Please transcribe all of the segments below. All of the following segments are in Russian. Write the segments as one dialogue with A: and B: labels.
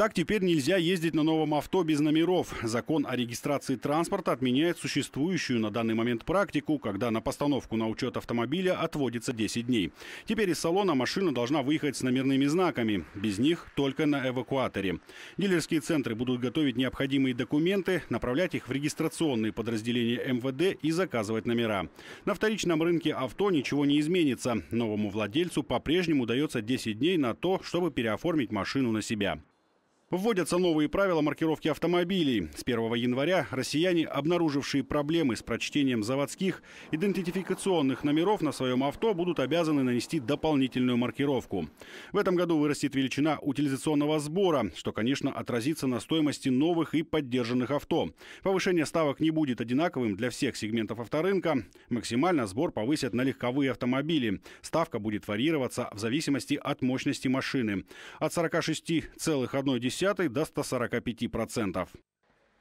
A: Так теперь нельзя ездить на новом авто без номеров. Закон о регистрации транспорта отменяет существующую на данный момент практику, когда на постановку на учет автомобиля отводится 10 дней. Теперь из салона машина должна выехать с номерными знаками. Без них только на эвакуаторе. Дилерские центры будут готовить необходимые документы, направлять их в регистрационные подразделения МВД и заказывать номера. На вторичном рынке авто ничего не изменится. Новому владельцу по-прежнему дается 10 дней на то, чтобы переоформить машину на себя. Вводятся новые правила маркировки автомобилей. С 1 января россияне, обнаружившие проблемы с прочтением заводских идентификационных номеров на своем авто, будут обязаны нанести дополнительную маркировку. В этом году вырастет величина утилизационного сбора, что, конечно, отразится на стоимости новых и поддержанных авто. Повышение ставок не будет одинаковым для всех сегментов авторынка. Максимально сбор повысят на легковые автомобили. Ставка будет варьироваться в зависимости от мощности машины. От 46,1 0,2 до 145%.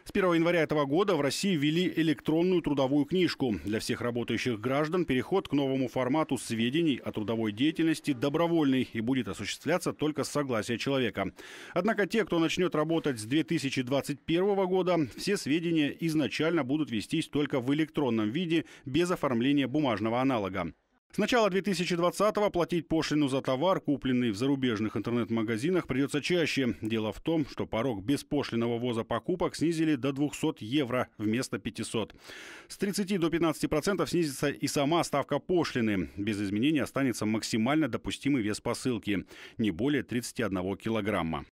A: С 1 января этого года в России ввели электронную трудовую книжку. Для всех работающих граждан переход к новому формату сведений о трудовой деятельности добровольный и будет осуществляться только с согласия человека. Однако те, кто начнет работать с 2021 года, все сведения изначально будут вестись только в электронном виде без оформления бумажного аналога. С начала 2020-го платить пошлину за товар, купленный в зарубежных интернет-магазинах, придется чаще. Дело в том, что порог беспошлиного ввоза покупок снизили до 200 евро вместо 500. С 30 до 15% процентов снизится и сама ставка пошлины. Без изменений останется максимально допустимый вес посылки – не более 31 килограмма.